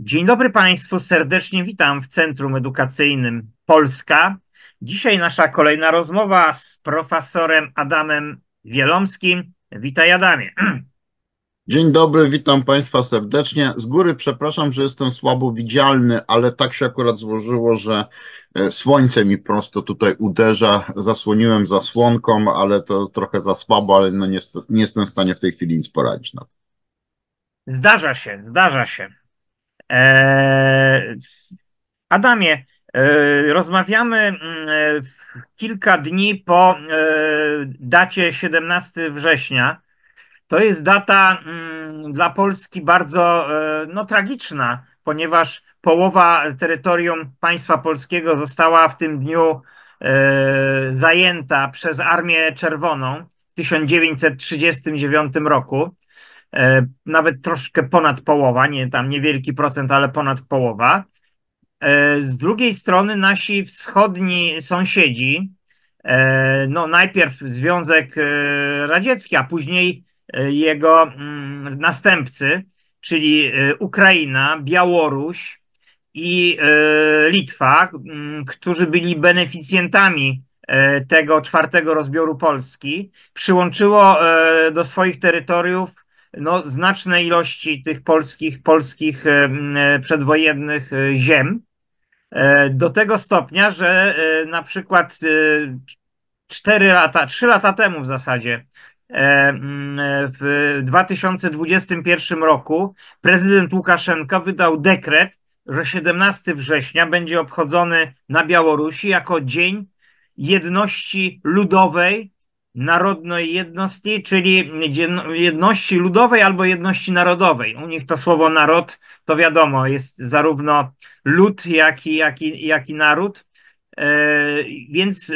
Dzień dobry Państwu, serdecznie witam w Centrum Edukacyjnym Polska. Dzisiaj nasza kolejna rozmowa z profesorem Adamem Wielomskim. Witaj Adamie. Dzień dobry, witam Państwa serdecznie. Z góry przepraszam, że jestem słabo widzialny, ale tak się akurat złożyło, że e, słońce mi prosto tutaj uderza. Zasłoniłem zasłonką, ale to trochę za słabo, ale no nie, nie jestem w stanie w tej chwili nic poradzić na to. Zdarza się, zdarza się. Eee, Adamie, eee, rozmawiamy mm, eee, kilka dni po dacie 17 września. To jest data mm, dla Polski bardzo no, tragiczna, ponieważ połowa terytorium państwa polskiego została w tym dniu zajęta przez Armię Czerwoną w 1939 roku. E, nawet troszkę ponad połowa, nie tam niewielki procent, ale ponad połowa. E, z drugiej strony nasi wschodni sąsiedzi, e, no najpierw Związek Radziecki, a później jego mm, następcy, czyli Ukraina, Białoruś i Litwa, mm, którzy byli beneficjentami tego czwartego rozbioru Polski, przyłączyło do swoich terytoriów no, znaczne ilości tych polskich, polskich e, e, przedwojennych e, ziem. Do tego stopnia, że na przykład 4 lata, 3 lata temu w zasadzie, w 2021 roku, prezydent Łukaszenka wydał dekret, że 17 września będzie obchodzony na Białorusi jako Dzień Jedności Ludowej narodnej jedności, czyli jedności ludowej albo jedności narodowej. U nich to słowo naród, to wiadomo, jest zarówno lud, jak i, jak i, jak i naród. E, więc e,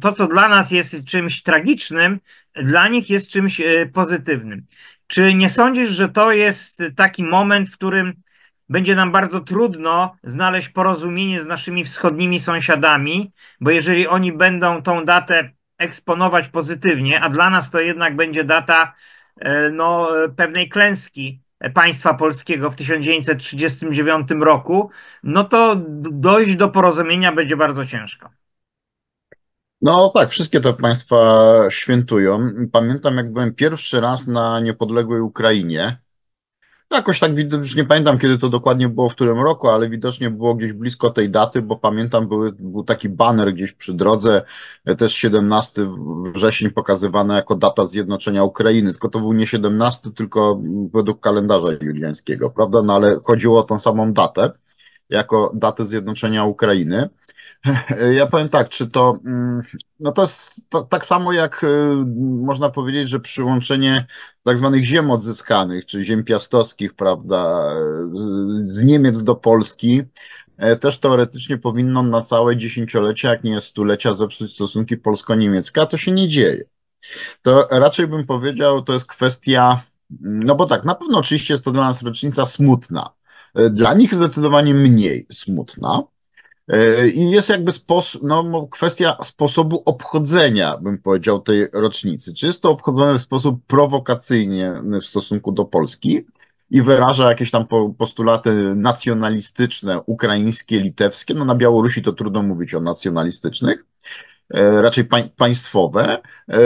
to, co dla nas jest czymś tragicznym, dla nich jest czymś e, pozytywnym. Czy nie sądzisz, że to jest taki moment, w którym będzie nam bardzo trudno znaleźć porozumienie z naszymi wschodnimi sąsiadami, bo jeżeli oni będą tą datę eksponować pozytywnie, a dla nas to jednak będzie data e, no, pewnej klęski państwa polskiego w 1939 roku, no to dojść do porozumienia będzie bardzo ciężko. No tak, wszystkie te państwa świętują. Pamiętam, jak byłem pierwszy raz na niepodległej Ukrainie no, jakoś tak już nie pamiętam, kiedy to dokładnie było, w którym roku, ale widocznie było gdzieś blisko tej daty, bo pamiętam, były, był taki baner gdzieś przy drodze, e, też 17 wrzesień pokazywany jako data zjednoczenia Ukrainy, tylko to był nie 17, tylko według kalendarza juliańskiego, prawda? No ale chodziło o tą samą datę, jako datę zjednoczenia Ukrainy. Ja powiem tak, czy to. Mm, no to jest to, tak samo jak y, można powiedzieć, że przyłączenie tak zwanych ziem odzyskanych, czy ziem piastowskich, prawda, y, z Niemiec do Polski, e, też teoretycznie powinno na całe dziesięciolecia, jak nie stulecia, zepsuć stosunki polsko-niemieckie, a to się nie dzieje. To raczej bym powiedział, to jest kwestia. No bo tak, na pewno oczywiście jest to dla nas rocznica smutna. E, dla nich zdecydowanie mniej smutna, E, I jest jakby sposób, no, kwestia sposobu obchodzenia, bym powiedział, tej rocznicy. Czy jest to obchodzone w sposób prowokacyjny w stosunku do Polski i wyraża jakieś tam postulaty nacjonalistyczne, ukraińskie, litewskie? No na Białorusi to trudno mówić o nacjonalistycznych, e, raczej państwowe. E,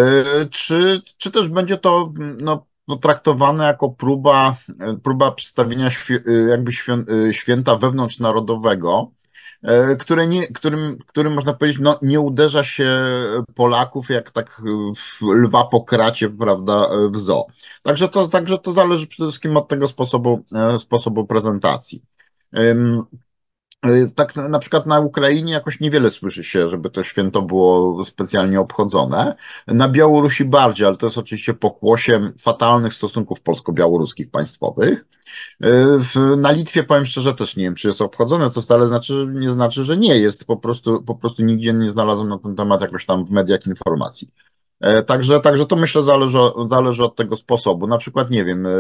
czy, czy też będzie to no, no, traktowane jako próba, próba przedstawienia świ jakby świę, święta wewnątrznarodowego, E, które nie, którym, którym można powiedzieć, no, nie uderza się Polaków jak tak lwa po kracie, prawda, w zoo. Także to, także to zależy przede wszystkim od tego sposobu, e, sposobu prezentacji. E, tak na przykład na Ukrainie jakoś niewiele słyszy się, żeby to święto było specjalnie obchodzone. Na Białorusi bardziej, ale to jest oczywiście pokłosiem fatalnych stosunków polsko-białoruskich państwowych. E, na Litwie powiem szczerze też nie wiem, czy jest obchodzone, co wcale znaczy, nie znaczy, że nie jest. Po prostu, po prostu nigdzie nie znalazłem na ten temat jakoś tam w mediach informacji. E, także, także to myślę zależy, zależy od tego sposobu. Na przykład, nie wiem, e,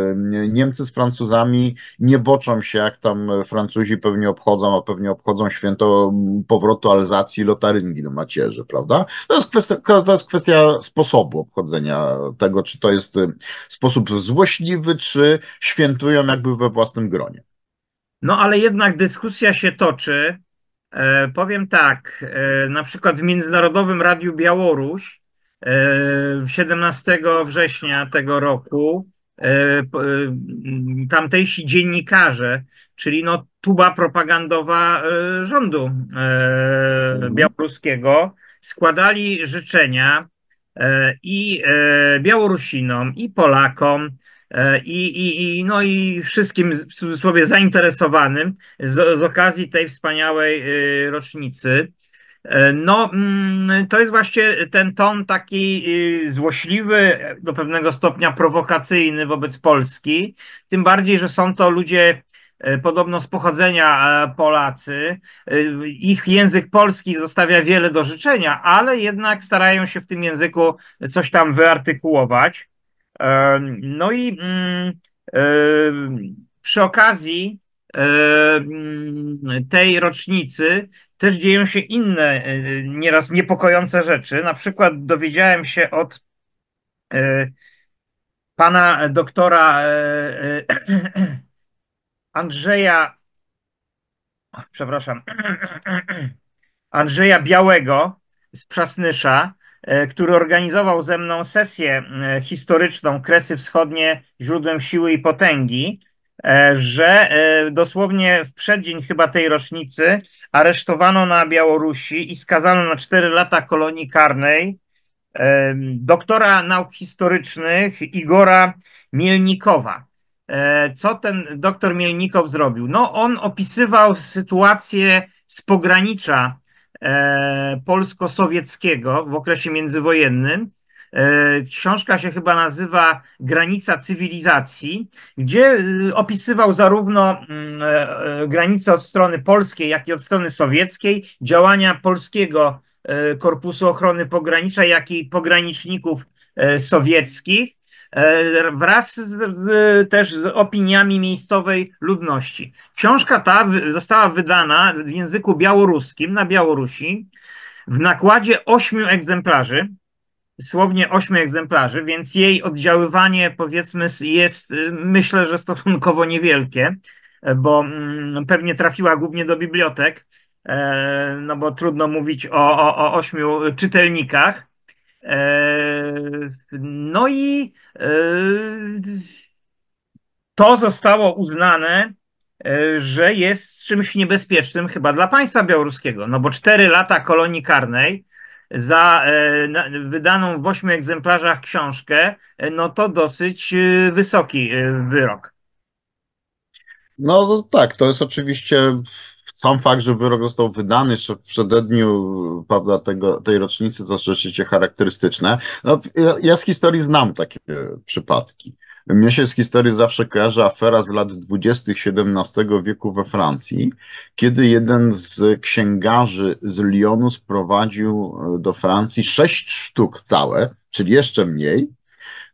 Niemcy z Francuzami nie boczą się, jak tam Francuzi pewnie obchodzą, a pewnie obchodzą święto powrotu Alzacji i Lotaryngii do macierzy, prawda? To jest, kwestia, to jest kwestia sposobu obchodzenia tego, czy to jest e, sposób złośliwy, czy świętują jakby we własnym gronie. No ale jednak dyskusja się toczy. E, powiem tak, e, na przykład w Międzynarodowym Radiu Białoruś 17 e, września tego roku e, e, tamtejsi dziennikarze, czyli no tuba propagandowa rządu mhm. białoruskiego, składali życzenia i Białorusinom, i Polakom, i, i, i, no i wszystkim w cudzysłowie zainteresowanym z, z okazji tej wspaniałej rocznicy. E, no, mm, to jest właśnie ten ton taki y, złośliwy, do pewnego stopnia prowokacyjny wobec Polski. Tym bardziej, że są to ludzie e, podobno z pochodzenia e, Polacy. Ich język polski zostawia wiele do życzenia, ale jednak starają się w tym języku coś tam wyartykułować. No i mm, przy okazji mm, tej rocznicy też dzieją się inne, e, nieraz niepokojące rzeczy. Na przykład dowiedziałem się od e, pana doktora e, Andrzeja, przepraszam, Andrzeja Białego z Przasnysza, który organizował ze mną sesję historyczną Kresy Wschodnie źródłem siły i potęgi, że dosłownie w przeddzień chyba tej rocznicy aresztowano na Białorusi i skazano na 4 lata kolonii karnej doktora nauk historycznych Igora Mielnikowa. E, co ten doktor Mielnikow zrobił? No, on opisywał sytuację z pogranicza e, polsko-sowieckiego w okresie międzywojennym E, książka się chyba nazywa Granica cywilizacji, gdzie y, opisywał zarówno mm, e, e, granice od strony polskiej, jak i od strony sowieckiej, działania polskiego Korpusu Ochrony Pogranicza, jak i pograniczników sowieckich wraz z, z, też z opiniami miejscowej ludności. Książka ta została wydana w języku białoruskim na Białorusi w nakładzie ośmiu egzemplarzy słownie ośmiu egzemplarzy, więc jej oddziaływanie powiedzmy jest y, myślę, że stosunkowo niewielkie, e, bo mm, pewnie trafiła głównie do bibliotek, e, no bo trudno mówić o, o, o ośmiu czytelnikach. E, no i to zostało uznane, że jest czymś niebezpiecznym chyba dla państwa białoruskiego, no bo cztery lata kolonii karnej, za e, wydaną w ośmiu egzemplarzach książkę, e, no to dosyć e, wysoki wyrok. No tak, to jest oczywiście sam fakt, że wyrok został wydany jeszcze w przededniu prawda, tego, tej rocznicy, to rzeczywiście charakterystyczne. No, ja z historii znam takie przypadki. Mnie się z historii zawsze kojarzy afera z lat 20. XVII wieku we Francji, kiedy jeden z księgarzy z Lyonu sprowadził e, do Francji sześć sztuk całe, czyli jeszcze mniej,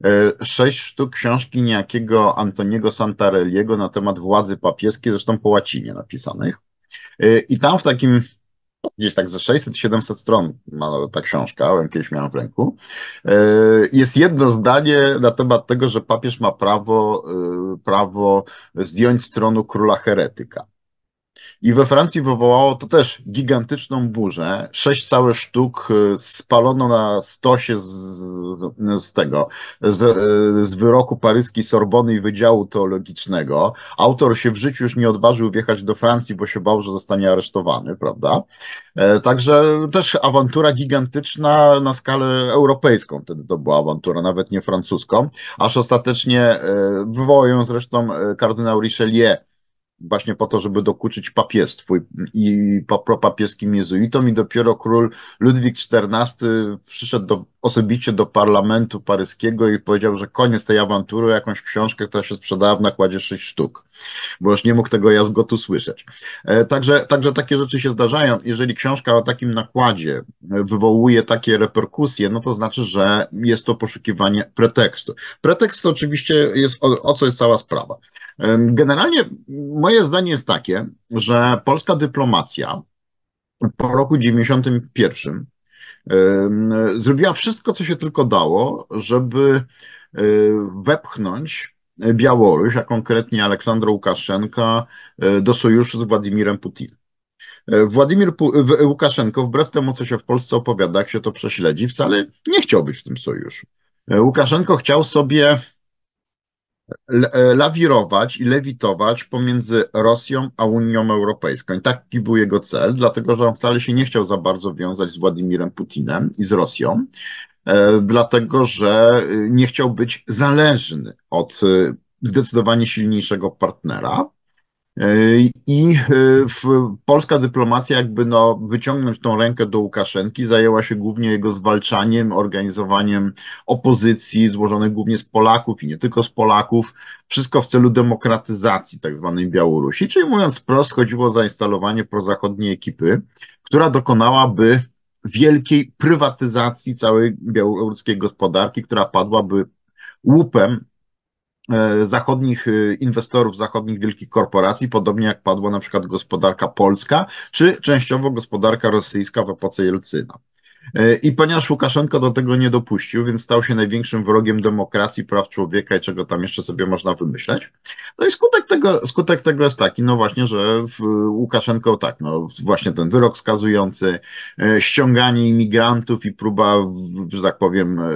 e, sześć sztuk książki niejakiego Antoniego Santarelliego na temat władzy papieskiej, zresztą po łacinie napisanych. E, I tam w takim gdzieś tak ze 600-700 stron ma ta książka, ja kiedyś miałem w ręku. E, jest jedno zdanie na temat tego, że papież ma prawo, e, prawo zdjąć stronę króla heretyka. I we Francji wywołało to też gigantyczną burzę. Sześć całych sztuk y, spalono na stosie z, z tego, z, y, z wyroku paryskiej Sorbony i Wydziału Teologicznego. Autor się w życiu już nie odważył wjechać do Francji, bo się bał, że zostanie aresztowany, prawda? E, także też awantura gigantyczna na skalę europejską. Wtedy to była awantura, nawet nie francuską. Aż ostatecznie e, wywołał ją zresztą e, kardynał Richelieu właśnie po to, żeby dokuczyć papiestwu i propapieskim jezuitom i dopiero król Ludwik XIV przyszedł do, osobiście do parlamentu paryskiego i powiedział, że koniec tej awantury, jakąś książkę, która się sprzedała w nakładzie 6 sztuk bo już nie mógł tego jazgotu słyszeć. E, także, także takie rzeczy się zdarzają. Jeżeli książka o takim nakładzie e, wywołuje takie reperkusje, no to znaczy, że jest to poszukiwanie pretekstu. Pretekst oczywiście jest, o, o co jest cała sprawa. E, generalnie moje zdanie jest takie, że polska dyplomacja po roku 91 zrobiła wszystko, co się tylko dało, żeby wepchnąć Białoruś, a konkretnie Aleksandra Łukaszenka e, do sojuszu z Władimirem Putinem. E, Władimir Łukaszenko, wbrew temu, co się w Polsce opowiada, jak się to prześledzi, wcale nie chciał być w tym sojuszu. E, Łukaszenko chciał sobie lawirować i lewitować pomiędzy Rosją a Unią Europejską. I taki był jego cel, dlatego że on wcale się nie chciał za bardzo wiązać z Władimirem Putinem i z Rosją, E, dlatego że y, nie chciał być zależny od y, zdecydowanie silniejszego partnera. E, I y, polska dyplomacja, jakby no, wyciągnąć tą rękę do Łukaszenki, zajęła się głównie jego zwalczaniem, organizowaniem opozycji złożonych głównie z Polaków i nie tylko z Polaków, wszystko w celu demokratyzacji tak zwanej Białorusi. Czyli mówiąc wprost, chodziło o zainstalowanie prozachodniej ekipy, która dokonałaby wielkiej prywatyzacji całej białoruskiej gospodarki, która padłaby łupem e, zachodnich e, inwestorów, zachodnich wielkich korporacji, podobnie jak padła na przykład gospodarka polska, czy częściowo gospodarka rosyjska w epoce Jelcyna. E, I ponieważ Łukaszenko do tego nie dopuścił, więc stał się największym wrogiem demokracji, praw człowieka i czego tam jeszcze sobie można wymyśleć. No i skutek tego, skutek tego jest taki, no właśnie, że Łukaszenko tak, no właśnie ten wyrok skazujący, e, ściąganie imigrantów i próba, że tak powiem, e,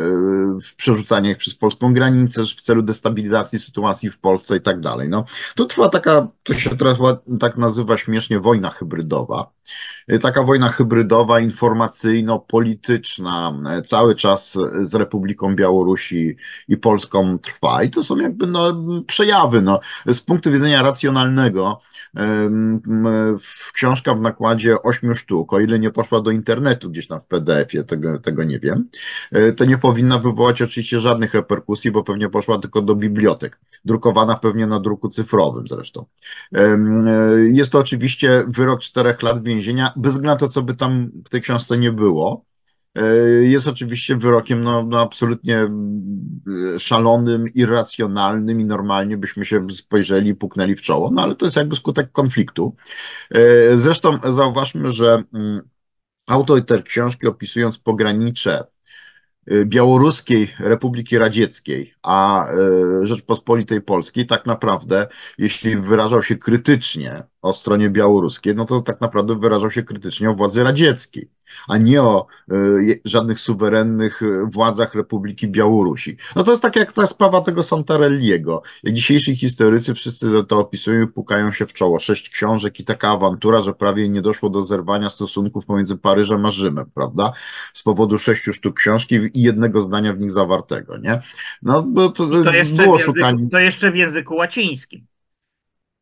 przerzucanie ich przez polską granicę w celu destabilizacji sytuacji w Polsce i tak dalej. No to trwa taka, to się teraz tak nazywa śmiesznie, wojna hybrydowa. Taka wojna hybrydowa, informacyjno polityczna e, cały czas z Republiką Białorusi i Polską trwa. I to są jakby no, przejawy. No, z punktu widzenia racjonalnego, książka w nakładzie ośmiu sztuk, o ile nie poszła do internetu gdzieś tam w PDF-ie, tego, tego nie wiem, e, to nie powinna wywołać oczywiście żadnych reperkusji, bo pewnie poszła tylko do bibliotek. Drukowana pewnie na druku cyfrowym zresztą. E, jest to oczywiście wyrok czterech lat więzienia, bez względu na to, co by tam w tej książce nie było. E, jest oczywiście wyrokiem no, no, absolutnie mm, szalonym, irracjonalnym i normalnie byśmy się spojrzeli, puknęli w czoło, no ale to jest jakby skutek konfliktu. E, zresztą zauważmy, że mm, autor książki opisując pogranicze e, Białoruskiej Republiki Radzieckiej, a Rzeczpospolitej Polskiej, tak naprawdę, jeśli wyrażał się krytycznie o stronie białoruskiej, no to tak naprawdę wyrażał się krytycznie o władzy radzieckiej a nie o y, żadnych suwerennych e, władzach Republiki Białorusi. No to jest tak jak ta sprawa tego Santarelliego. Jak dzisiejsi historycy wszyscy to opisują i pukają się w czoło. Sześć książek i taka awantura, że prawie nie doszło do zerwania stosunków pomiędzy Paryżem a Rzymem, prawda? Z powodu sześciu sztuk książki i jednego zdania w nich zawartego, nie? No to, to, jeszcze było języku, szukanie... to jeszcze w języku łacińskim.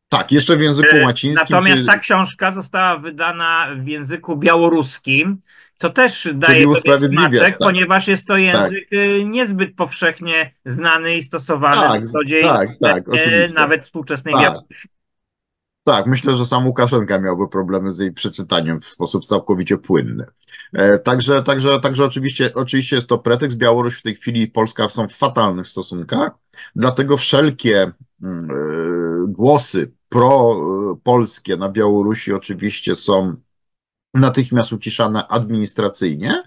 Tak, jeszcze w języku e, łacińskim. Natomiast czy... ta książka została wydana w języku białoruskim, co też daje smaczek, tak. ponieważ jest to tak. język tak. niezbyt powszechnie znany i stosowany tak, na co dzień, tak, tak, e, nawet współczesnej tak. Białorusi. Tak, myślę, że sam Łukaszenka miałby problemy z jej przeczytaniem w sposób całkowicie płynny. E, także, także, także oczywiście, oczywiście jest to pretekst. Białoruś w tej chwili i Polska są w fatalnych stosunkach, dlatego wszelkie mm, e, głosy pro-polskie e, na Białorusi oczywiście są natychmiast uciszane administracyjnie.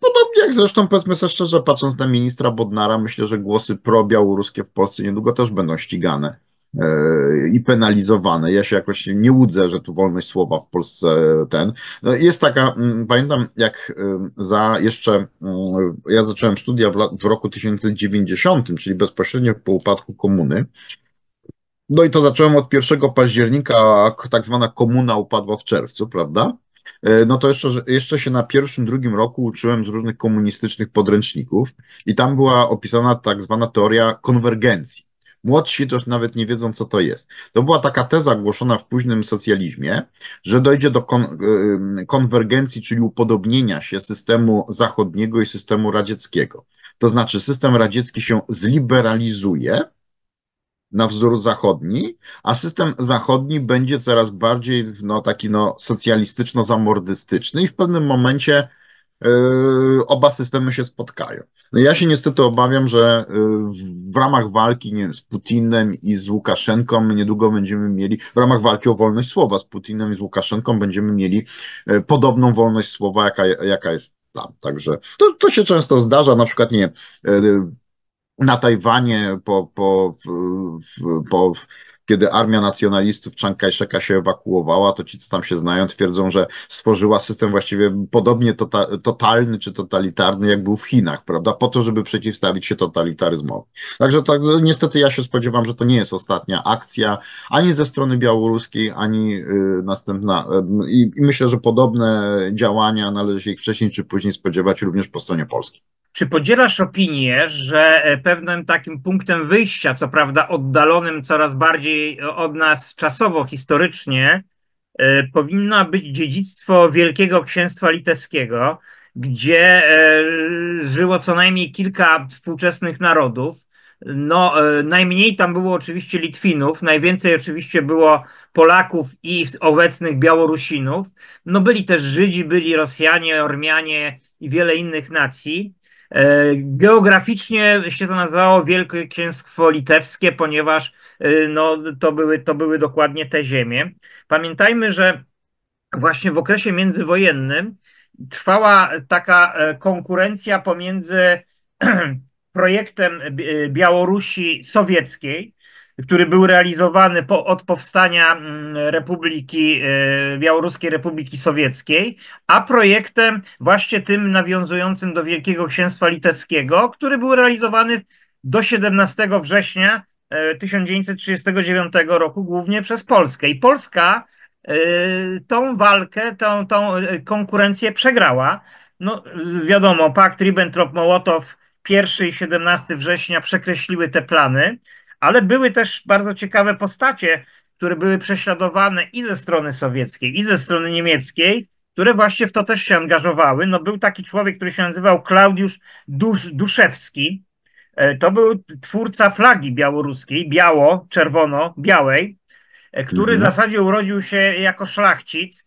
Podobnie jak zresztą, powiedzmy sobie szczerze, patrząc na ministra Bodnara, myślę, że głosy pro-białoruskie w Polsce niedługo też będą ścigane E, i penalizowane. Ja się jakoś nie łudzę, że tu wolność słowa w Polsce ten. No, jest taka, mm, pamiętam jak y, za jeszcze, y, ja zacząłem studia w roku 1990, czyli bezpośrednio po upadku komuny. No i to zacząłem od 1 października, tak zwana komuna upadła w czerwcu, prawda? E, no to jeszcze, jeszcze się na pierwszym, drugim roku uczyłem z różnych komunistycznych podręczników i tam była opisana tak zwana teoria konwergencji. Młodsi też nawet nie wiedzą, co to jest. To była taka teza głoszona w późnym socjalizmie, że dojdzie do kon y, konwergencji, czyli upodobnienia się systemu zachodniego i systemu radzieckiego. To znaczy, system radziecki się zliberalizuje na wzór zachodni, a system zachodni będzie coraz bardziej no, taki no, socjalistyczno-zamordystyczny i w pewnym momencie Yy, oba systemy się spotkają. No ja się niestety obawiam, że yy, w ramach walki nie, z Putinem i z Łukaszenką niedługo będziemy mieli, w ramach walki o wolność słowa z Putinem i z Łukaszenką będziemy mieli yy, podobną wolność słowa, jaka, jaka jest tam. Także to, to się często zdarza, na przykład nie na Tajwanie po, po, w, po, kiedy armia nacjonalistów Chiang Kai-sheka się ewakuowała, to ci, co tam się znają, twierdzą, że stworzyła system właściwie podobnie tota totalny czy totalitarny, jak był w Chinach, prawda? Po to, żeby przeciwstawić się totalitaryzmowi. Także tak, niestety ja się spodziewam, że to nie jest ostatnia akcja ani ze strony białoruskiej, ani y, następna. Y, I myślę, że podobne działania należy się ich wcześniej czy później spodziewać również po stronie polskiej. Czy podzielasz opinię, że e, pewnym takim punktem wyjścia, co prawda oddalonym coraz bardziej e, od nas czasowo, historycznie, e, powinno być dziedzictwo Wielkiego Księstwa Litewskiego, gdzie żyło co najmniej kilka współczesnych narodów? No, najmniej tam było oczywiście Litwinów, najwięcej oczywiście było Polaków i obecnych Białorusinów. No, byli też Żydzi, byli Rosjanie, Ormianie i wiele innych nacji. E, geograficznie się to nazywało Wielkie Księstwo Litewskie, ponieważ e, no, to, były, to były dokładnie te ziemie. Pamiętajmy, że właśnie w okresie międzywojennym trwała taka e, konkurencja pomiędzy projektem Białorusi sowieckiej, który był realizowany po, od powstania mm, Republiki, e, Białoruskiej Republiki Sowieckiej, a projektem właśnie tym nawiązującym do Wielkiego Księstwa Litewskiego, który był realizowany do 17 września 1939 e, roku, głównie przez Polskę. I Polska e, tą walkę, tą, tą konkurencję przegrała. No, wiadomo, pakt Ribbentrop-Mołotow 1 i 17 września przekreśliły te plany ale były też bardzo ciekawe postacie, które były prześladowane i ze strony sowieckiej, i ze strony niemieckiej, które właśnie w to też się angażowały. No, był taki człowiek, który się nazywał Klaudiusz Dusz, Duszewski. E, to był twórca flagi białoruskiej, biało, czerwono, białej, e, który w mhm. zasadzie urodził się jako szlachcic.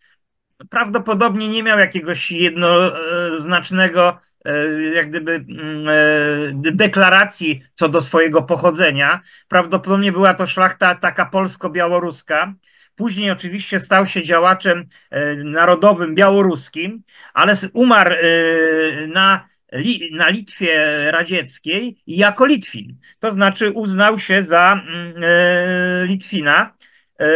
Prawdopodobnie nie miał jakiegoś jednoznacznego E, jak gdyby mm, e, deklaracji co do swojego pochodzenia. Prawdopodobnie była to szlachta taka polsko-białoruska. Później oczywiście stał się działaczem e, narodowym białoruskim, ale umarł na, na Litwie radzieckiej jako Litwin. To znaczy uznał się za mm, Litwina.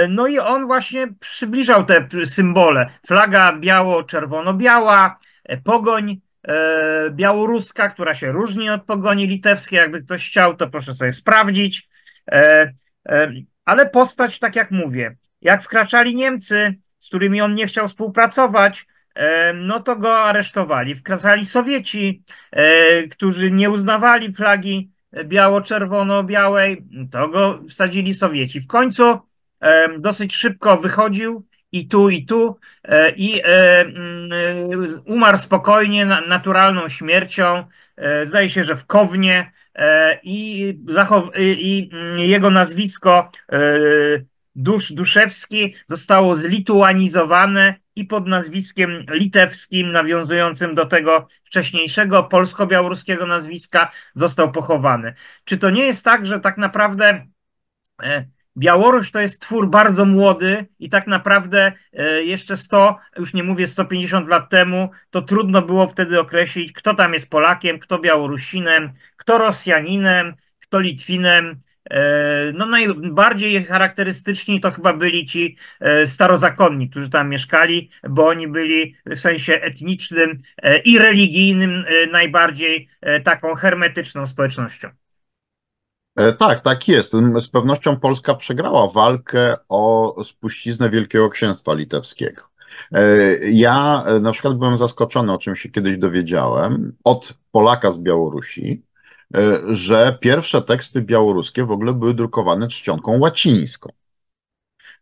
No i on właśnie przybliżał te symbole. Flaga biało-czerwono-biała, pogoń E, białoruska, która się różni od pogoni litewskiej. Jakby ktoś chciał, to proszę sobie sprawdzić. E, e, ale postać, tak jak mówię, jak wkraczali Niemcy, z którymi on nie chciał współpracować, no to go aresztowali. Wkraczali Sowieci, którzy nie uznawali flagi biało-czerwono-białej, to go wsadzili Sowieci. W końcu dosyć szybko wychodził i tu, i tu, e, i e, mm, umarł spokojnie, naturalną śmiercią, e, zdaje się, że w Kownie, i, i mm, jego nazwisko Dusz Duszewski zostało zlituanizowane i pod nazwiskiem litewskim, nawiązującym do tego wcześniejszego polsko-białoruskiego nazwiska, został pochowany. Czy to nie jest tak, że tak naprawdę Białoruś to jest twór bardzo młody i tak naprawdę e, jeszcze 100, już nie mówię 150 lat temu, to trudno było wtedy określić, kto tam jest Polakiem, kto Białorusinem, kto Rosjaninem, kto Litwinem. E, no najbardziej charakterystyczni to chyba byli ci e, starozakonni, którzy tam mieszkali, bo oni byli w sensie etnicznym i religijnym najbardziej taką hermetyczną społecznością. E, tak, tak jest. Z pewnością Polska przegrała walkę o spuściznę Wielkiego Księstwa Litewskiego. E, ja e, na przykład byłem zaskoczony, o czym się kiedyś dowiedziałem, od Polaka z Białorusi, że pierwsze teksty białoruskie w ogóle były drukowane czcionką łacińską.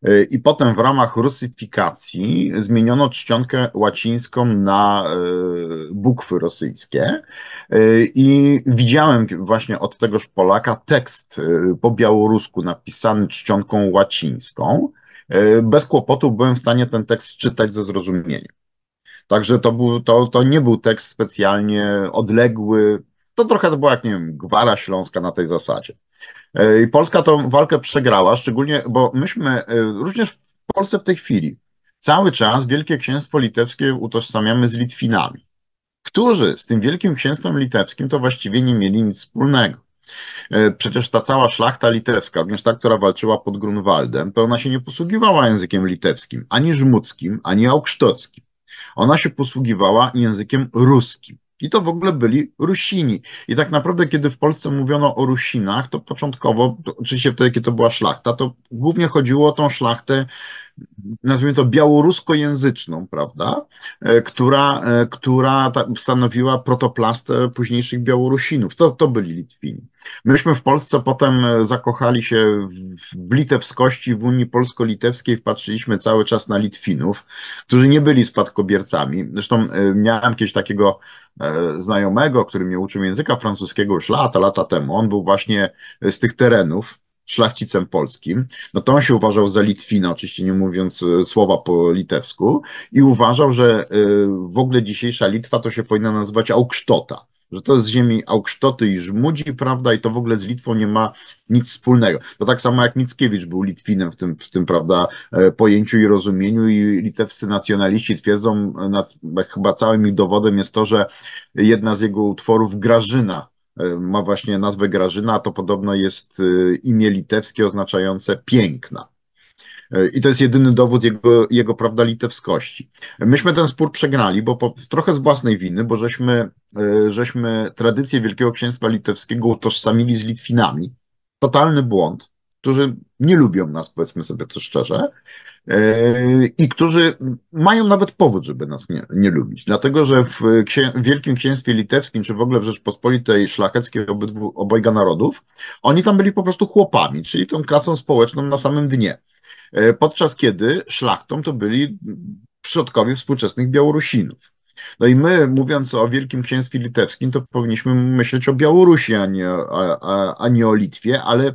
Y, I potem w ramach rusyfikacji zmieniono czcionkę łacińską na y, bukwy rosyjskie. Y, I widziałem właśnie od tegoż Polaka tekst po białorusku napisany czcionką łacińską. Bez kłopotu byłem w stanie ten tekst czytać ze zrozumieniem. Także to, był, to, to nie był tekst specjalnie odległy. To trochę to była, jak nie wiem, gwara śląska na tej zasadzie. E, I Polska tą walkę przegrała, szczególnie, bo myśmy e, również w Polsce w tej chwili cały czas Wielkie Księstwo Litewskie utożsamiamy z Litwinami, którzy z tym Wielkim Księstwem Litewskim to właściwie nie mieli nic wspólnego. E, przecież ta cała szlachta litewska, również ta, która walczyła pod Grunwaldem, to ona się nie posługiwała językiem litewskim, ani żmudzkim, ani augsztockim. Ona się posługiwała językiem ruskim. I to w ogóle byli Rusini. I tak naprawdę, kiedy w Polsce mówiono o Rusinach, to początkowo, oczywiście wtedy, kiedy to była szlachta, to głównie chodziło o tą szlachtę, nazwijmy to białoruskojęzyczną, prawda, e, która, e, która stanowiła protoplastę późniejszych Białorusinów. To, to byli Litwini. Myśmy w Polsce potem e, zakochali się w litewskości, w Unii Polsko-Litewskiej, wpatrzyliśmy cały czas na Litwinów, którzy nie byli spadkobiercami. Zresztą miałem kiedyś takiego E, znajomego, który mnie uczył języka francuskiego już lata, lata temu. On był właśnie z tych terenów, szlachcicem polskim, no to on się uważał za Litwina, oczywiście nie mówiąc e, słowa po litewsku, i uważał, że e, w ogóle dzisiejsza Litwa to się powinna nazywać Aukstota że to jest z ziemi Augsztoty i Żmudzi, prawda, i to w ogóle z Litwą nie ma nic wspólnego. To tak samo jak Mickiewicz był Litwinem w tym, w tym prawda, e, pojęciu i rozumieniu i litewscy nacjonaliści twierdzą, e, chyba całym ich dowodem jest to, że jedna z jego utworów, Grażyna, e, ma właśnie nazwę Grażyna, a to podobno jest imię litewskie oznaczające piękna. E, I to jest jedyny dowód jego, jego prawda, litewskości. Myśmy ten spór przegrali, bo po, trochę z własnej winy, bo żeśmy, e, żeśmy tradycję Wielkiego Księstwa Litewskiego utożsamili z Litwinami. Totalny błąd, którzy nie lubią nas, powiedzmy sobie to szczerze, e, i którzy mają nawet powód, żeby nas nie, nie lubić. Dlatego, że w księ Wielkim Księstwie Litewskim, czy w ogóle w Rzeczpospolitej Szlacheckiej obydwu, obojga narodów, oni tam byli po prostu chłopami, czyli tą klasą społeczną na samym dnie. E, podczas kiedy szlachtą to byli przodkowie współczesnych Białorusinów. No i my, mówiąc o Wielkim Księstwie Litewskim, to powinniśmy myśleć o Białorusi, a nie, a, a, a nie o Litwie, ale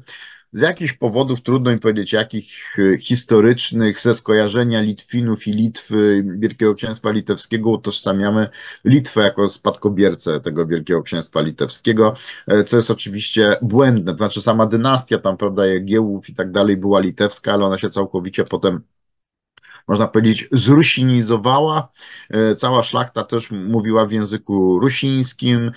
z jakichś powodów, trudno mi powiedzieć jakich, e, historycznych, ze skojarzenia Litwinów i Litwy, Wielkiego Księstwa Litewskiego, utożsamiamy Litwę jako spadkobiercę tego Wielkiego Księstwa Litewskiego, e, co jest oczywiście błędne. To znaczy sama dynastia tam, prawda, Jagiełłów i tak dalej była litewska, ale ona się całkowicie potem można powiedzieć, zrusinizowała. E, cała szlachta też mówiła w języku rusińskim,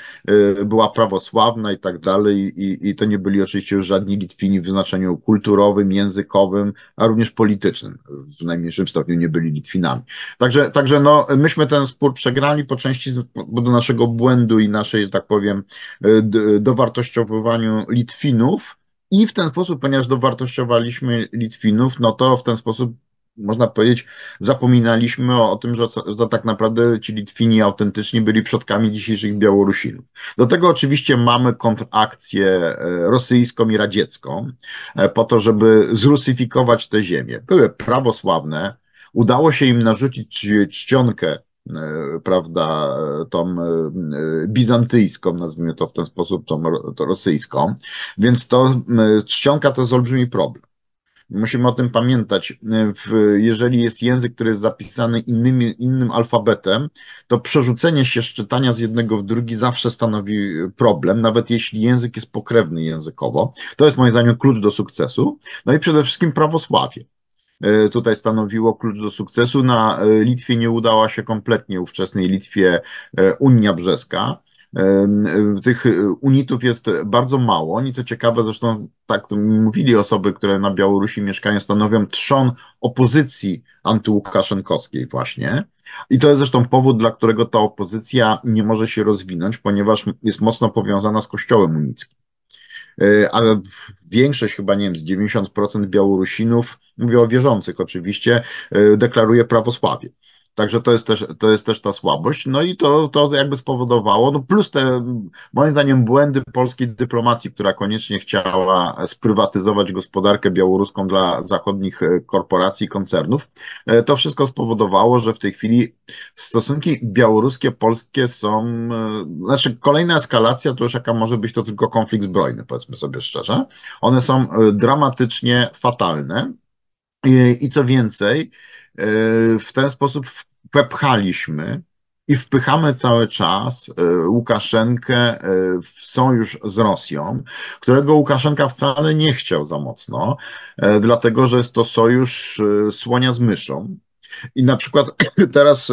e, była prawosławna i tak dalej. I, i to nie byli oczywiście już żadni Litwini w znaczeniu kulturowym, językowym, a również politycznym. W najmniejszym stopniu nie byli Litwinami. Także, także no, myśmy ten spór przegrali po części z naszego błędu i naszej, że tak powiem, e, dowartościowywaniu Litwinów. I w ten sposób, ponieważ dowartościowaliśmy Litwinów, no to w ten sposób można powiedzieć, zapominaliśmy o, tym, że za tak naprawdę ci Litwini autentycznie byli przodkami dzisiejszych Białorusinów. Do tego oczywiście mamy kontrakcję e, rosyjską i radziecką e, po to, żeby zrusyfikować te ziemie. Były prawosławne, udało się im narzucić czcionkę e, prawda, tą bizantyjską, nazwijmy to w ten sposób, tą, to rosyjską, więc to czcionka to jest olbrzymi problem. Musimy o tym pamiętać. Y, w, jeżeli jest język, który jest zapisany innym alfabetem, to przerzucenie się szczytania z jednego w drugi zawsze stanowi y, problem, nawet jeśli język jest pokrewny językowo. To jest moim zdaniem klucz do sukcesu. No i przede wszystkim prawosławie y, tutaj stanowiło klucz do sukcesu. Na Litwie nie udała się kompletnie ówczesnej Litwie Unia Brzeska. Tych e, unitów jest bardzo mało. Nic ciekawe, zresztą tak mówili osoby, które na Białorusi mieszkają, stanowią trzon opozycji antyłukaszenkowskiej właśnie. I to jest zresztą powód, dla którego ta opozycja nie może się rozwinąć, ponieważ jest mocno powiązana z kościołem unickim. E, ale większość, chyba nie wiem, 90% Białorusinów, mówię o wierzących oczywiście, e, deklaruje prawosławie. Także to jest też, to jest też ta słabość. No i to, to jakby spowodowało, no plus te, moim zdaniem, błędy polskiej dyplomacji, która koniecznie chciała sprywatyzować gospodarkę białoruską dla zachodnich e, korporacji, koncernów. E, to wszystko spowodowało, że w tej chwili stosunki białoruskie, polskie są, e, znaczy kolejna eskalacja to już jaka może być, to tylko konflikt zbrojny, powiedzmy sobie szczerze. One są dramatycznie fatalne. I, i co więcej, E, w ten sposób wepchaliśmy i wpychamy cały czas e, Łukaszenkę e, w sojusz z Rosją, którego Łukaszenka wcale nie chciał za mocno, dlatego że jest to sojusz słonia z myszą. I na przykład teraz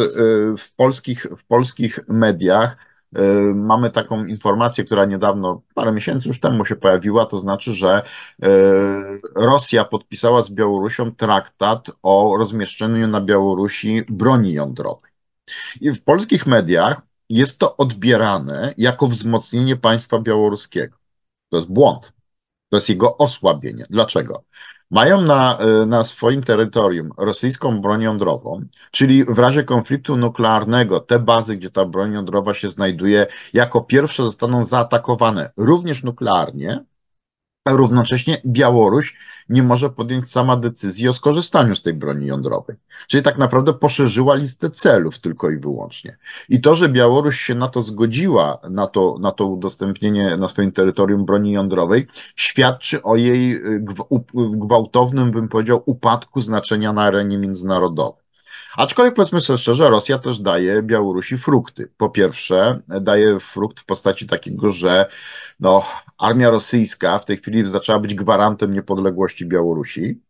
w polskich, w polskich mediach E, mamy taką informację, która niedawno, parę miesięcy już temu się pojawiła, to znaczy, że e, Rosja podpisała z Białorusią traktat o rozmieszczeniu na Białorusi broni jądrowej. I w polskich mediach jest to odbierane jako wzmocnienie państwa białoruskiego. To jest błąd. To jest jego osłabienie. Dlaczego? mają na, y, na swoim terytorium rosyjską broń jądrową, czyli w razie konfliktu nuklearnego te bazy, gdzie ta broń jądrowa się znajduje, jako pierwsze zostaną zaatakowane również nuklearnie, a równocześnie Białoruś nie może podjąć sama decyzji o skorzystaniu z tej broni jądrowej. Czyli tak naprawdę poszerzyła listę celów tylko i wyłącznie. I to, że Białoruś się na to zgodziła, na to, na to udostępnienie na swoim terytorium broni jądrowej, świadczy o jej y, y, gwałtownym, bym powiedział, upadku znaczenia na arenie międzynarodowej. Aczkolwiek powiedzmy sobie szczerze, Rosja też daje Białorusi frukty. Po pierwsze, daje frukt w postaci takiego, że no, armia rosyjska w tej chwili zaczęła być gwarantem niepodległości Białorusi.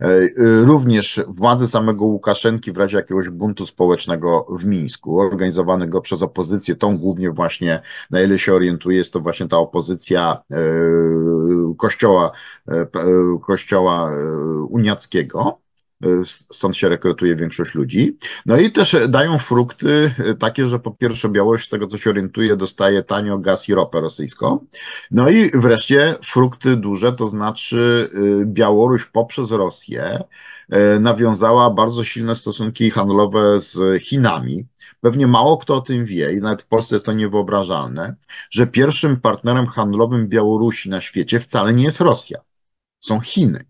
E, y, również władze samego Łukaszenki w razie jakiegoś buntu społecznego w Mińsku, organizowanego przez opozycję, tą głównie właśnie, na ile się orientuje, jest to właśnie ta opozycja e, kościoła, e, kościoła uniackiego. Y, stąd się rekrutuje większość ludzi. No i też e, dają frukty e, takie, że po pierwsze Białoruś, z tego co się orientuje, dostaje tanio gaz i ropę rosyjską. No i wreszcie frukty duże, to znaczy y, Białoruś poprzez Rosję e, nawiązała bardzo silne stosunki handlowe z Chinami. Pewnie mało kto o tym wie i nawet w Polsce jest to niewyobrażalne, że pierwszym partnerem handlowym Białorusi na świecie wcale nie jest Rosja, są Chiny.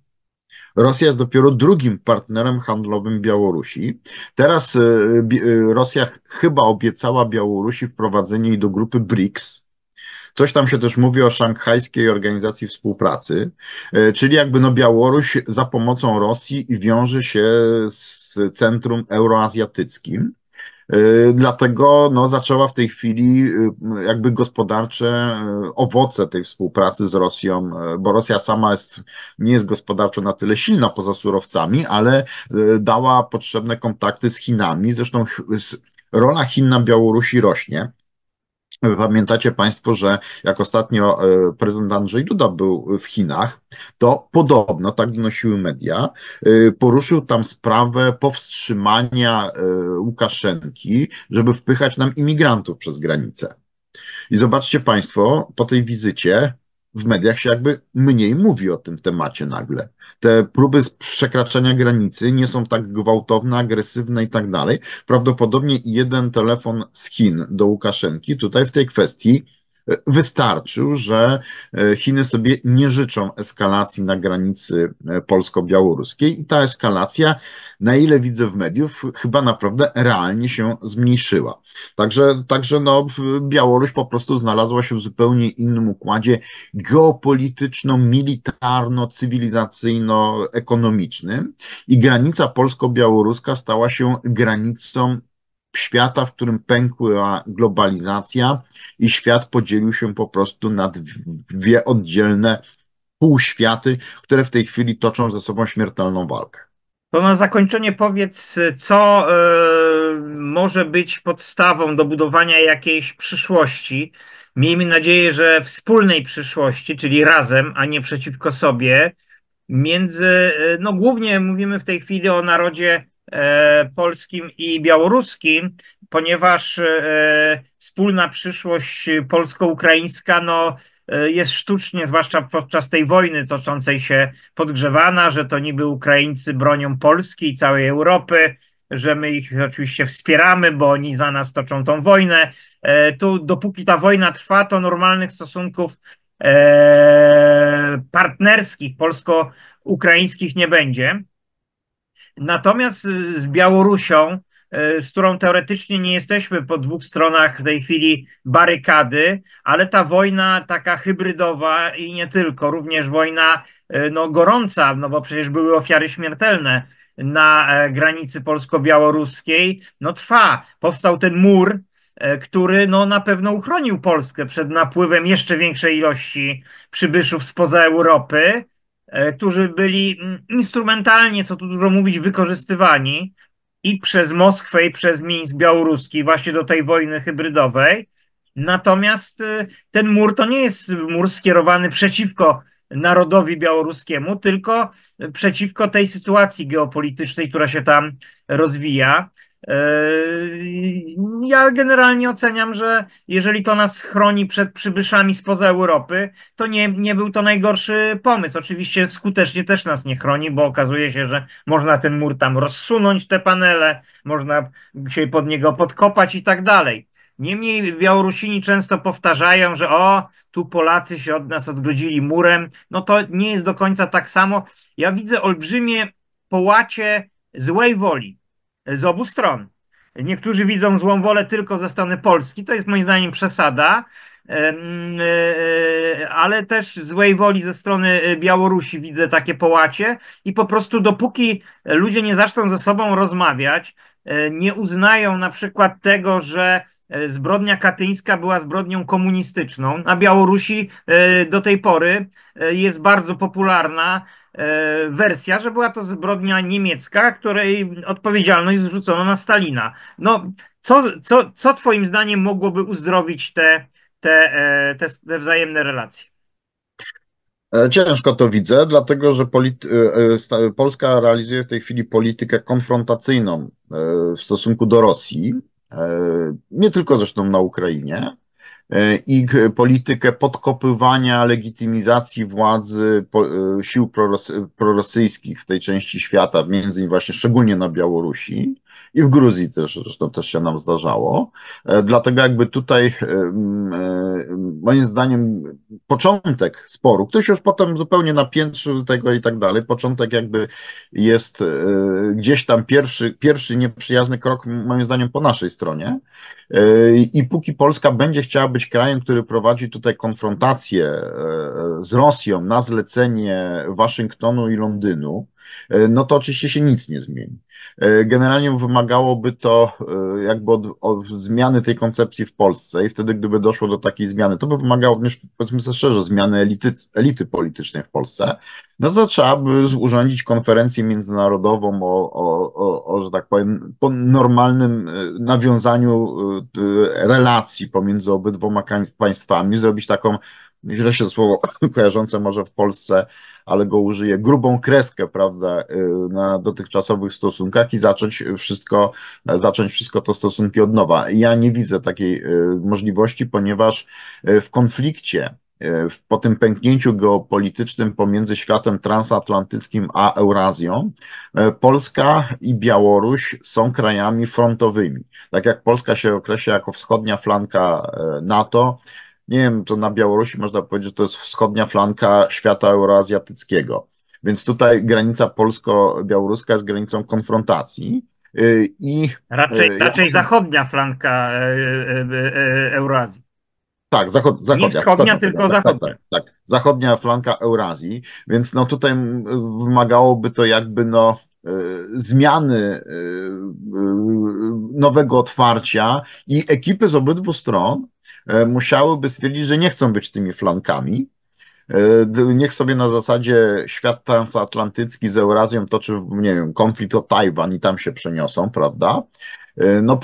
Rosja jest dopiero drugim partnerem handlowym Białorusi. Teraz e, e, Rosja chyba obiecała Białorusi wprowadzenie jej do grupy BRICS. Coś tam się też mówi o Szanghajskiej Organizacji Współpracy, e, czyli jakby no Białoruś za pomocą Rosji wiąże się z centrum euroazjatyckim. Y, dlatego no, zaczęła w tej chwili y, jakby gospodarcze y, owoce tej współpracy z Rosją, bo Rosja sama jest, nie jest gospodarczo na tyle silna poza surowcami, ale dała potrzebne kontakty z Chinami. Zresztą rola Chin na Białorusi rośnie. Pamiętacie Państwo, że jak ostatnio e, prezydent Andrzej Duda był w Chinach, to podobno, tak donosiły media, e, poruszył tam sprawę powstrzymania e, Łukaszenki, żeby wpychać nam imigrantów przez granicę. I zobaczcie Państwo, po tej wizycie w mediach się jakby mniej mówi o tym temacie nagle. Te próby przekraczania granicy nie są tak gwałtowne, agresywne i tak dalej. Prawdopodobnie jeden telefon z Chin do Łukaszenki tutaj w tej kwestii Wystarczył, że e, Chiny sobie nie życzą eskalacji na granicy e, polsko-białoruskiej i ta eskalacja, na ile widzę w mediów, chyba naprawdę realnie się zmniejszyła. Także, także no, Białoruś po prostu znalazła się w zupełnie innym układzie geopolityczno-militarno-cywilizacyjno-ekonomicznym i granica polsko-białoruska stała się granicą świata, w którym pękła globalizacja i świat podzielił się po prostu na dwie oddzielne półświaty, które w tej chwili toczą ze sobą śmiertelną walkę. To na zakończenie powiedz, co y, może być podstawą do budowania jakiejś przyszłości. Miejmy nadzieję, że wspólnej przyszłości, czyli razem, a nie przeciwko sobie, między, e, no głównie mówimy w tej chwili o narodzie E, polskim i białoruskim, ponieważ e, wspólna przyszłość polsko-ukraińska no, e, jest sztucznie, zwłaszcza podczas tej wojny toczącej się, podgrzewana, że to niby Ukraińcy bronią Polski i całej Europy, że my ich oczywiście wspieramy, bo oni za nas toczą tą wojnę. Tu, dopóki ta wojna trwa, to normalnych stosunków partnerskich polsko-ukraińskich nie będzie. Natomiast y, z Białorusią, y, z którą teoretycznie nie jesteśmy po dwóch stronach w tej chwili barykady, ale ta wojna taka hybrydowa i nie tylko, również wojna y, no, gorąca, no bo przecież były ofiary śmiertelne na e, granicy polsko-białoruskiej, no trwa. Powstał ten mur, e, który no, na pewno uchronił Polskę przed napływem jeszcze większej ilości przybyszów spoza Europy. E, którzy byli mm, instrumentalnie, co tu dużo mówić, wykorzystywani i przez Moskwę, i przez Mińsk białoruski właśnie do tej wojny hybrydowej. Natomiast e, ten mur to nie jest mur skierowany przeciwko narodowi białoruskiemu, tylko e, przeciwko tej sytuacji geopolitycznej, która się tam rozwija. Yy, ja generalnie oceniam, że jeżeli to nas chroni przed przybyszami spoza Europy, to nie, nie był to najgorszy pomysł. Oczywiście skutecznie też nas nie chroni, bo okazuje się, że można ten mur tam rozsunąć, te panele, można się pod niego podkopać i tak dalej. Niemniej Białorusini często powtarzają, że o, tu Polacy się od nas odgrodzili murem. No to nie jest do końca tak samo. Ja widzę olbrzymie połacie złej woli z obu stron. Niektórzy widzą złą wolę tylko ze strony Polski, to jest moim zdaniem przesada, e, ale też złej woli ze strony e, Białorusi widzę takie połacie i po prostu dopóki ludzie nie zaczną ze sobą rozmawiać, e, nie uznają na przykład tego, że zbrodnia katyńska była zbrodnią komunistyczną. Na Białorusi do tej pory jest bardzo popularna E, wersja, że była to zbrodnia niemiecka, której odpowiedzialność zrzucono na Stalina. No, co, co, co Twoim zdaniem mogłoby uzdrowić te, te, e, te, te wzajemne relacje? E, ciężko to widzę, dlatego że Polska realizuje w tej chwili politykę konfrontacyjną w stosunku do Rosji, nie tylko zresztą na Ukrainie, E, ich politykę podkopywania legitymizacji władzy e, sił prorosyjskich w tej części świata, między innymi właśnie szczególnie na Białorusi i w Gruzji też, zresztą też się nam zdarzało. E, dlatego jakby tutaj moim zdaniem początek sporu, który się już potem zupełnie napiętrzył tego i tak dalej, początek jakby jest gdzieś tam pierwszy, pierwszy nieprzyjazny krok moim zdaniem po naszej stronie, E, I póki Polska będzie chciała być krajem, który prowadzi tutaj konfrontację e, z Rosją na zlecenie Waszyngtonu i Londynu, e, no to oczywiście się nic nie zmieni. Generalnie wymagałoby to jakby od, od, zmiany tej koncepcji w Polsce i wtedy, gdyby doszło do takiej zmiany, to by wymagało również, powiedzmy sobie szczerze, zmiany elity, elity politycznej w Polsce, no to trzeba by urządzić konferencję międzynarodową o, o, o, o że tak powiem, po normalnym e, nawiązaniu e, e, relacji pomiędzy obydwoma państwami, zrobić taką, źle się słowo kojarzące może w Polsce, ale go użyję, grubą kreskę, prawda, na dotychczasowych stosunkach i zacząć wszystko, zacząć wszystko to stosunki od nowa. Ja nie widzę takiej możliwości, ponieważ w konflikcie E, po tym pęknięciu geopolitycznym pomiędzy światem transatlantyckim a Eurazją, e, Polska i Białoruś są krajami frontowymi. Tak jak Polska się określa jako wschodnia flanka e, NATO, nie wiem, to na Białorusi można powiedzieć, że to jest wschodnia flanka świata euroazjatyckiego. Więc tutaj granica polsko-białoruska jest granicą konfrontacji. I raczej, raczej zachodnia flanka Eurazji tak, zachod, zachodnia. Nie wschodnia, tak, tak, tylko tak, tak zachodnia. Tak, tak, tak, zachodnia flanka Eurazji, więc no tutaj wymagałoby to jakby no e, zmiany e, e, nowego otwarcia i ekipy z obydwu stron musiałyby stwierdzić, że nie chcą być tymi flankami, Niech sobie na zasadzie świat transatlantycki z Eurazją toczy, nie wiem, konflikt o Tajwan i tam się przeniosą, prawda? E, no,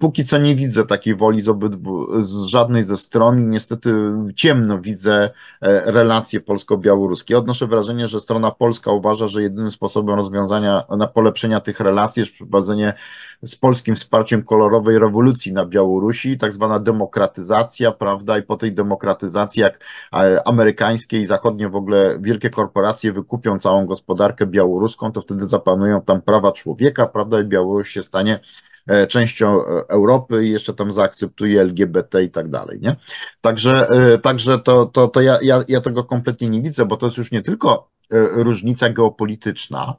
póki co nie widzę takiej woli z, obydwu, z żadnej ze stron. Niestety ciemno widzę e, relacje polsko-białoruskie. Odnoszę wrażenie, że strona polska uważa, że jedynym sposobem rozwiązania, na polepszenia tych relacji jest przeprowadzenie z polskim wsparciem kolorowej rewolucji na Białorusi, tak zwana demokratyzacja, prawda? I po tej demokratyzacji, jak e, amerykańskie i zachodnie w ogóle wielkie korporacje wykupią całą gospodarkę białoruską, to wtedy zapanują tam prawa człowieka, prawda? I Białoruś się stanie e, częścią e, Europy i jeszcze tam zaakceptuje LGBT i tak dalej, nie? Także, także to, to, to ja, ja, ja tego kompletnie nie widzę, bo to jest już nie tylko różnica geopolityczna,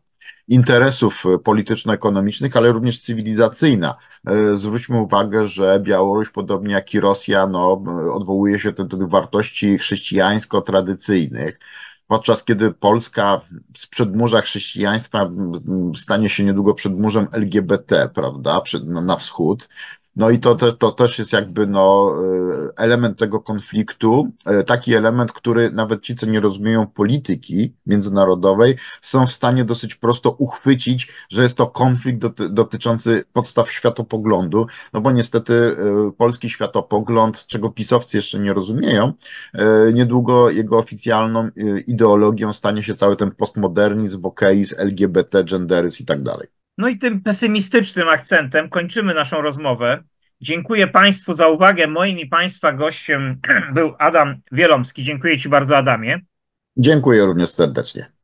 interesów e, polityczno-ekonomicznych, ale również cywilizacyjna. E, zwróćmy uwagę, że Białoruś, podobnie jak i Rosja, no, e, odwołuje się do tych wartości chrześcijańsko-tradycyjnych podczas kiedy Polska z przedmurza chrześcijaństwa mm, stanie się niedługo przedmurzem LGBT, prawda, na wschód, no i to, to, to też jest jakby no, e, element tego konfliktu, e, taki element, który nawet ci, co nie rozumieją polityki międzynarodowej, są w stanie dosyć prosto uchwycić, że jest to konflikt doty dotyczący podstaw światopoglądu, no bo niestety e, polski światopogląd, czego pisowcy jeszcze nie rozumieją, niedługo jego oficjalną ideologią stanie się cały ten postmodernizm, wokeizm, LGBT, genderyzm i tak dalej. No i tym pesymistycznym akcentem kończymy naszą rozmowę. Dziękuję Państwu za uwagę. Moim i Państwa gościem był Adam Wielomski. Dziękuję Ci bardzo, Adamie. Dziękuję również serdecznie.